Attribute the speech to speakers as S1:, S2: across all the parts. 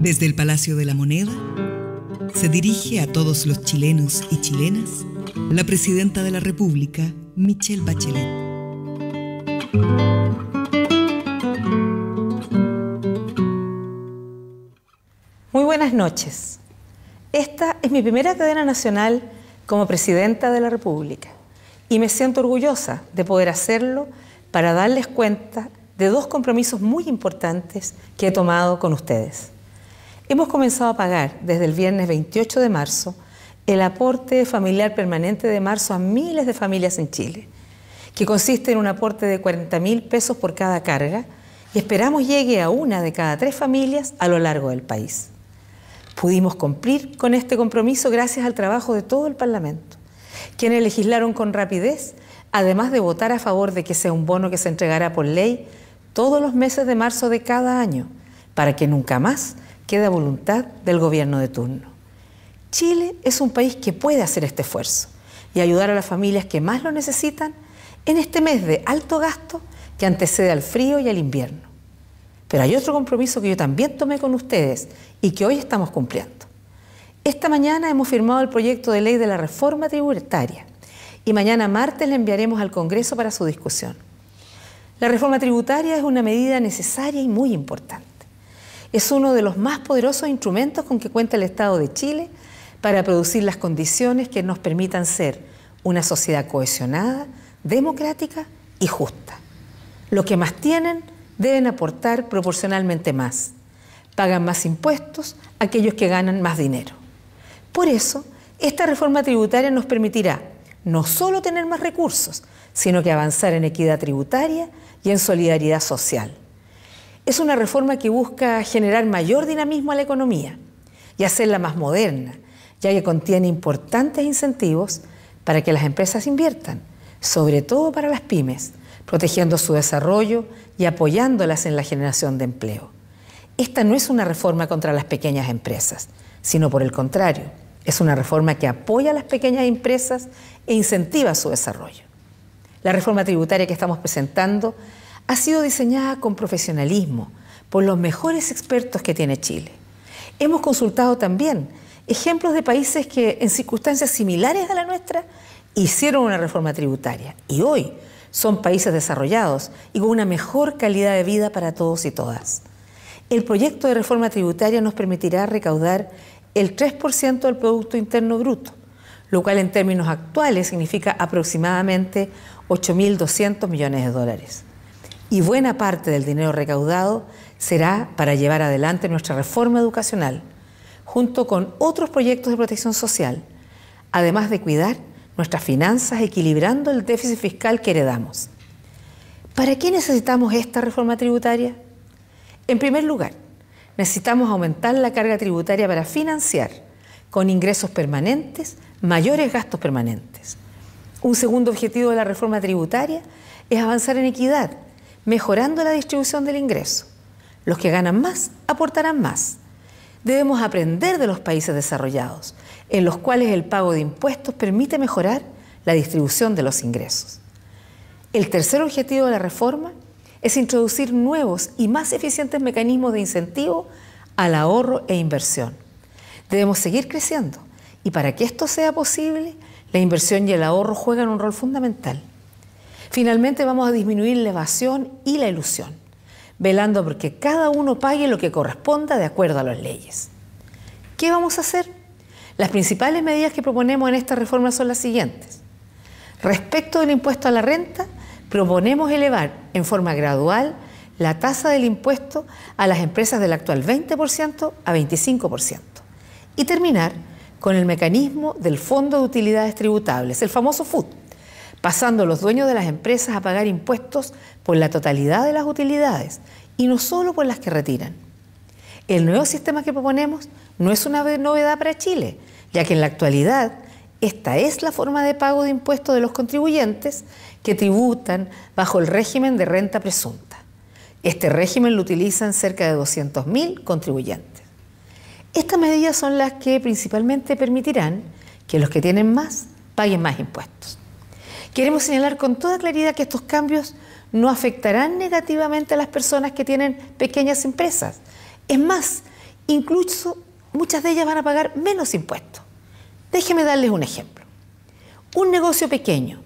S1: Desde el Palacio de la Moneda se dirige a todos los chilenos y chilenas la presidenta de la República, Michelle Bachelet. Muy buenas noches. Esta es mi primera cadena nacional como presidenta de la República y me siento orgullosa de poder hacerlo para darles cuenta de dos compromisos muy importantes que he tomado con ustedes. Hemos comenzado a pagar desde el viernes 28 de marzo el aporte familiar permanente de marzo a miles de familias en Chile, que consiste en un aporte de 40 mil pesos por cada carga y esperamos llegue a una de cada tres familias a lo largo del país. Pudimos cumplir con este compromiso gracias al trabajo de todo el Parlamento, quienes legislaron con rapidez, además de votar a favor de que sea un bono que se entregará por ley todos los meses de marzo de cada año, para que nunca más queda voluntad del gobierno de turno. Chile es un país que puede hacer este esfuerzo y ayudar a las familias que más lo necesitan en este mes de alto gasto que antecede al frío y al invierno. Pero hay otro compromiso que yo también tomé con ustedes y que hoy estamos cumpliendo. Esta mañana hemos firmado el proyecto de ley de la reforma tributaria y mañana martes le enviaremos al Congreso para su discusión. La reforma tributaria es una medida necesaria y muy importante es uno de los más poderosos instrumentos con que cuenta el Estado de Chile para producir las condiciones que nos permitan ser una sociedad cohesionada, democrática y justa. Los que más tienen deben aportar proporcionalmente más. Pagan más impuestos aquellos que ganan más dinero. Por eso, esta reforma tributaria nos permitirá no solo tener más recursos, sino que avanzar en equidad tributaria y en solidaridad social es una reforma que busca generar mayor dinamismo a la economía y hacerla más moderna, ya que contiene importantes incentivos para que las empresas inviertan, sobre todo para las pymes, protegiendo su desarrollo y apoyándolas en la generación de empleo. Esta no es una reforma contra las pequeñas empresas, sino por el contrario, es una reforma que apoya a las pequeñas empresas e incentiva su desarrollo. La reforma tributaria que estamos presentando ha sido diseñada con profesionalismo por los mejores expertos que tiene Chile. Hemos consultado también ejemplos de países que en circunstancias similares a la nuestra hicieron una reforma tributaria y hoy son países desarrollados y con una mejor calidad de vida para todos y todas. El proyecto de reforma tributaria nos permitirá recaudar el 3% del Producto Interno Bruto, lo cual en términos actuales significa aproximadamente 8.200 millones de dólares y buena parte del dinero recaudado será para llevar adelante nuestra reforma educacional, junto con otros proyectos de protección social, además de cuidar nuestras finanzas equilibrando el déficit fiscal que heredamos. ¿Para qué necesitamos esta reforma tributaria? En primer lugar, necesitamos aumentar la carga tributaria para financiar con ingresos permanentes mayores gastos permanentes. Un segundo objetivo de la reforma tributaria es avanzar en equidad mejorando la distribución del ingreso. Los que ganan más aportarán más. Debemos aprender de los países desarrollados, en los cuales el pago de impuestos permite mejorar la distribución de los ingresos. El tercer objetivo de la reforma es introducir nuevos y más eficientes mecanismos de incentivo al ahorro e inversión. Debemos seguir creciendo y para que esto sea posible, la inversión y el ahorro juegan un rol fundamental. Finalmente vamos a disminuir la evasión y la ilusión, velando porque cada uno pague lo que corresponda de acuerdo a las leyes. ¿Qué vamos a hacer? Las principales medidas que proponemos en esta reforma son las siguientes. Respecto del impuesto a la renta, proponemos elevar en forma gradual la tasa del impuesto a las empresas del actual 20% a 25% y terminar con el mecanismo del Fondo de Utilidades Tributables, el famoso FUT, pasando los dueños de las empresas a pagar impuestos por la totalidad de las utilidades y no solo por las que retiran. El nuevo sistema que proponemos no es una novedad para Chile, ya que en la actualidad esta es la forma de pago de impuestos de los contribuyentes que tributan bajo el régimen de renta presunta. Este régimen lo utilizan cerca de 200.000 contribuyentes. Estas medidas son las que principalmente permitirán que los que tienen más paguen más impuestos. Queremos señalar con toda claridad que estos cambios no afectarán negativamente a las personas que tienen pequeñas empresas. Es más, incluso muchas de ellas van a pagar menos impuestos. Déjeme darles un ejemplo. Un negocio pequeño,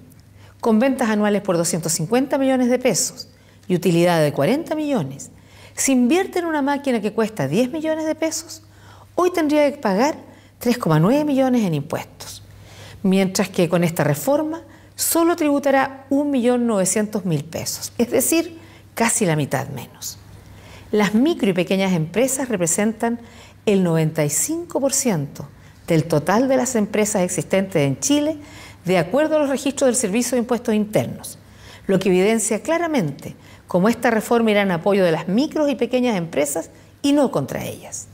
S1: con ventas anuales por 250 millones de pesos y utilidad de 40 millones, si invierte en una máquina que cuesta 10 millones de pesos, hoy tendría que pagar 3,9 millones en impuestos. Mientras que con esta reforma solo tributará 1.900.000 pesos, es decir, casi la mitad menos. Las micro y pequeñas empresas representan el 95% del total de las empresas existentes en Chile, de acuerdo a los registros del Servicio de Impuestos Internos, lo que evidencia claramente cómo esta reforma irá en apoyo de las micros y pequeñas empresas y no contra ellas.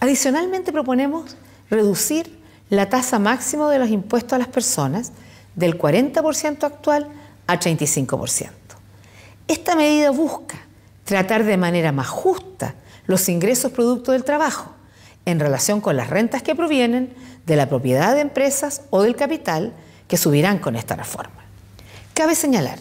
S1: Adicionalmente proponemos reducir la tasa máxima de los impuestos a las personas del 40% actual a 35%. Esta medida busca tratar de manera más justa los ingresos producto del trabajo en relación con las rentas que provienen de la propiedad de empresas o del capital que subirán con esta reforma. Cabe señalar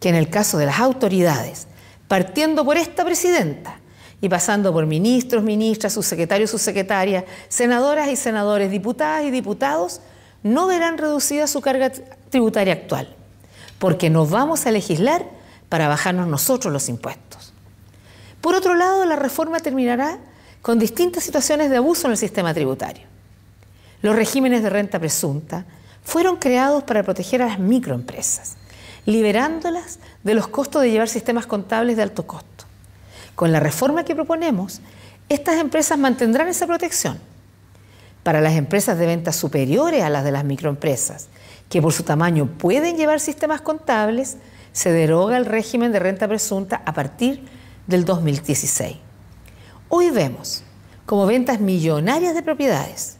S1: que en el caso de las autoridades, partiendo por esta presidenta y pasando por ministros, ministras, subsecretarios, subsecretarias, senadoras y senadores, diputadas y diputados, no verán reducida su carga tributaria actual, porque nos vamos a legislar para bajarnos nosotros los impuestos. Por otro lado, la reforma terminará con distintas situaciones de abuso en el sistema tributario. Los regímenes de renta presunta fueron creados para proteger a las microempresas, liberándolas de los costos de llevar sistemas contables de alto costo. Con la reforma que proponemos, estas empresas mantendrán esa protección para las empresas de ventas superiores a las de las microempresas, que por su tamaño pueden llevar sistemas contables, se deroga el régimen de renta presunta a partir del 2016. Hoy vemos como ventas millonarias de propiedades,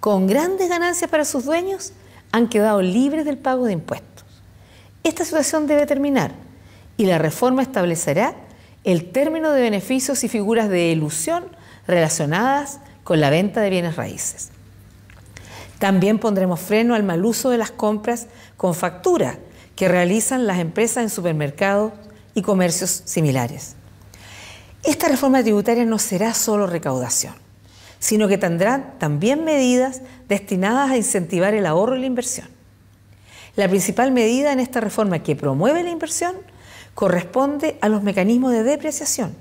S1: con grandes ganancias para sus dueños, han quedado libres del pago de impuestos. Esta situación debe terminar y la reforma establecerá el término de beneficios y figuras de ilusión relacionadas con la venta de bienes raíces. También pondremos freno al mal uso de las compras con factura que realizan las empresas en supermercados y comercios similares. Esta reforma tributaria no será solo recaudación, sino que tendrá también medidas destinadas a incentivar el ahorro y la inversión. La principal medida en esta reforma que promueve la inversión corresponde a los mecanismos de depreciación.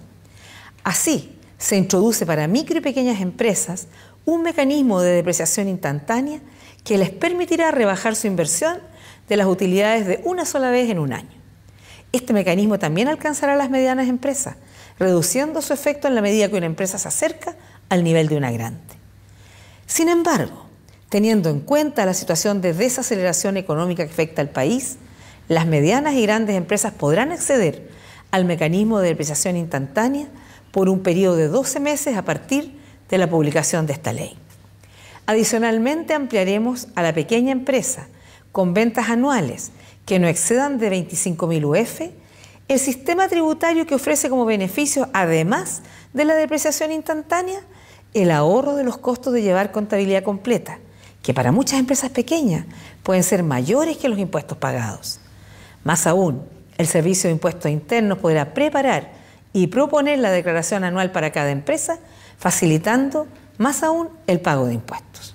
S1: Así, se introduce para micro y pequeñas empresas un mecanismo de depreciación instantánea que les permitirá rebajar su inversión de las utilidades de una sola vez en un año. Este mecanismo también alcanzará a las medianas empresas, reduciendo su efecto en la medida que una empresa se acerca al nivel de una grande. Sin embargo, teniendo en cuenta la situación de desaceleración económica que afecta al país, las medianas y grandes empresas podrán acceder al mecanismo de depreciación instantánea por un periodo de 12 meses a partir de la publicación de esta ley. Adicionalmente, ampliaremos a la pequeña empresa con ventas anuales que no excedan de 25.000 UF el sistema tributario que ofrece como beneficio, además de la depreciación instantánea, el ahorro de los costos de llevar contabilidad completa, que para muchas empresas pequeñas pueden ser mayores que los impuestos pagados. Más aún, el Servicio de Impuestos Internos podrá preparar y proponer la declaración anual para cada empresa, facilitando más aún el pago de impuestos.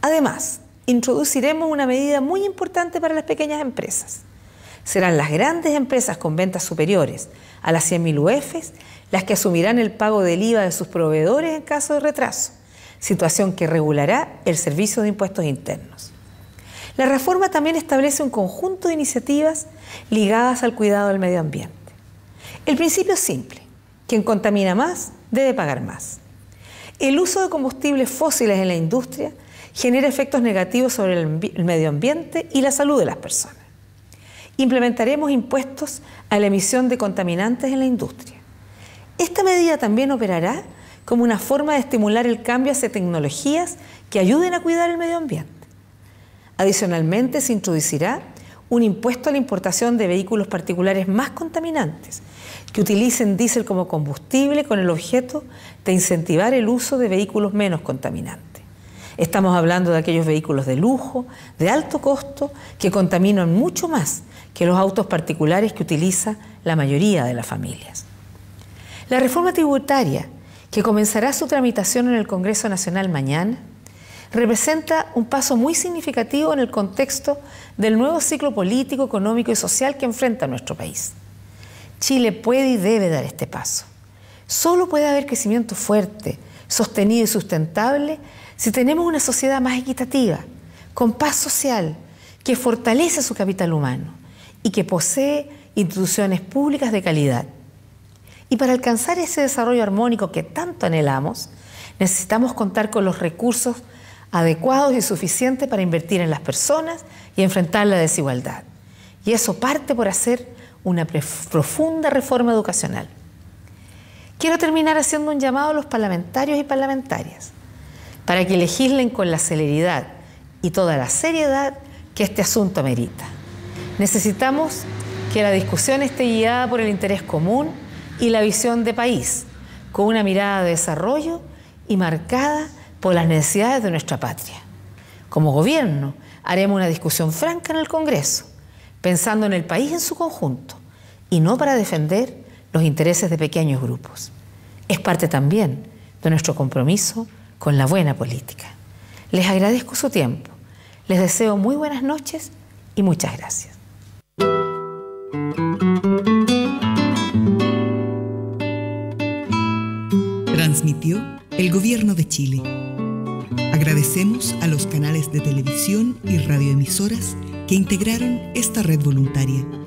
S1: Además, introduciremos una medida muy importante para las pequeñas empresas. Serán las grandes empresas con ventas superiores a las 100.000 UFs las que asumirán el pago del IVA de sus proveedores en caso de retraso, situación que regulará el Servicio de Impuestos Internos. La reforma también establece un conjunto de iniciativas ligadas al cuidado del medio ambiente. El principio es simple. Quien contamina más debe pagar más. El uso de combustibles fósiles en la industria genera efectos negativos sobre el medio ambiente y la salud de las personas. Implementaremos impuestos a la emisión de contaminantes en la industria. Esta medida también operará como una forma de estimular el cambio hacia tecnologías que ayuden a cuidar el medio ambiente. Adicionalmente, se introducirá un impuesto a la importación de vehículos particulares más contaminantes, que utilicen diésel como combustible con el objeto de incentivar el uso de vehículos menos contaminantes. Estamos hablando de aquellos vehículos de lujo, de alto costo, que contaminan mucho más que los autos particulares que utiliza la mayoría de las familias. La reforma tributaria, que comenzará su tramitación en el Congreso Nacional mañana, representa un paso muy significativo en el contexto del nuevo ciclo político, económico y social que enfrenta nuestro país. Chile puede y debe dar este paso. Solo puede haber crecimiento fuerte, sostenido y sustentable si tenemos una sociedad más equitativa, con paz social, que fortalece su capital humano y que posee instituciones públicas de calidad. Y para alcanzar ese desarrollo armónico que tanto anhelamos, necesitamos contar con los recursos adecuados y suficientes para invertir en las personas y enfrentar la desigualdad. Y eso parte por hacer una profunda reforma educacional. Quiero terminar haciendo un llamado a los parlamentarios y parlamentarias para que legislen con la celeridad y toda la seriedad que este asunto merita. Necesitamos que la discusión esté guiada por el interés común y la visión de país, con una mirada de desarrollo y marcada las necesidades de nuestra patria. Como gobierno, haremos una discusión franca en el Congreso, pensando en el país en su conjunto y no para defender los intereses de pequeños grupos. Es parte también de nuestro compromiso con la buena política. Les agradezco su tiempo, les deseo muy buenas noches y muchas gracias. Transmitió el Gobierno de Chile. Agradecemos a los canales de televisión y radioemisoras que integraron esta red voluntaria